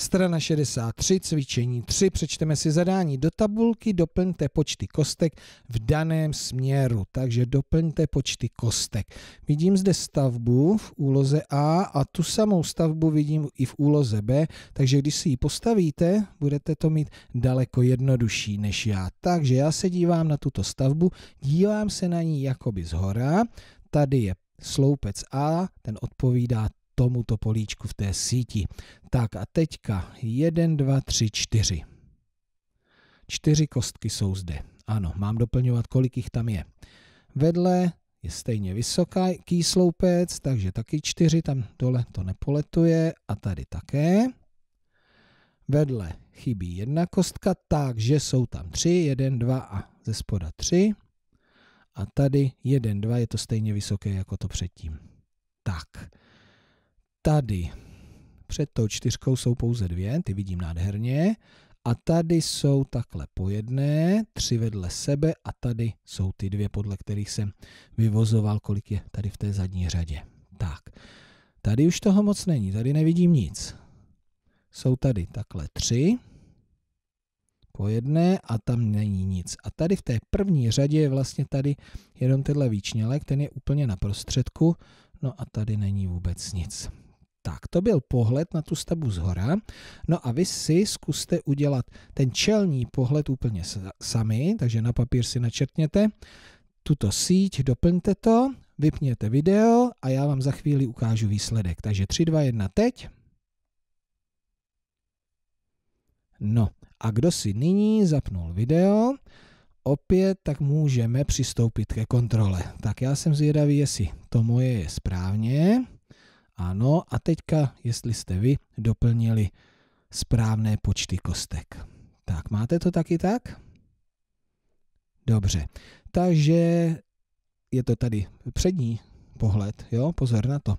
Strana 63, cvičení 3, přečteme si zadání do tabulky, doplňte počty kostek v daném směru, takže doplňte počty kostek. Vidím zde stavbu v úloze A a tu samou stavbu vidím i v úloze B, takže když si ji postavíte, budete to mít daleko jednodušší než já. Takže já se dívám na tuto stavbu, dívám se na ní jakoby z hora, tady je sloupec A, ten odpovídá tomuto políčku v té síti. Tak a teďka 1, 2, 3, 4. Čtyři kostky jsou zde. Ano, mám doplňovat, kolik jich tam je. Vedle je stejně vysoký sloupec, takže taky čtyři, tam dole to nepoletuje a tady také. Vedle chybí jedna kostka, takže jsou tam tři, jeden, dva a ze spoda tři. A tady jeden, dva je to stejně vysoké jako to předtím. Tak tady před tou čtyřkou jsou pouze dvě, ty vidím nádherně. A tady jsou takhle po jedné, tři vedle sebe a tady jsou ty dvě, podle kterých jsem vyvozoval, kolik je tady v té zadní řadě. Tak, tady už toho moc není, tady nevidím nic. Jsou tady takhle tři, po jedné a tam není nic. A tady v té první řadě je vlastně tady jenom tenhle výčnělek, ten je úplně na prostředku, no a tady není vůbec nic. Tak, to byl pohled na tu stavbu z hora. No a vy si zkuste udělat ten čelní pohled úplně sami, takže na papír si načrtněte tuto síť, doplňte to, vypněte video a já vám za chvíli ukážu výsledek. Takže 3, 2, 1, teď. No a kdo si nyní zapnul video, opět tak můžeme přistoupit ke kontrole. Tak já jsem zvědavý, jestli to moje je správně. Ano, a teďka, jestli jste vy doplnili správné počty kostek. Tak, máte to taky tak? Dobře, takže je to tady přední pohled, jo, pozor na to.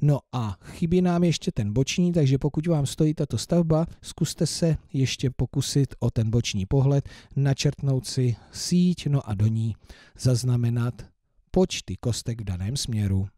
No a chybí nám ještě ten boční, takže pokud vám stojí tato stavba, zkuste se ještě pokusit o ten boční pohled, načrtnout si síť, no a do ní zaznamenat počty kostek v daném směru.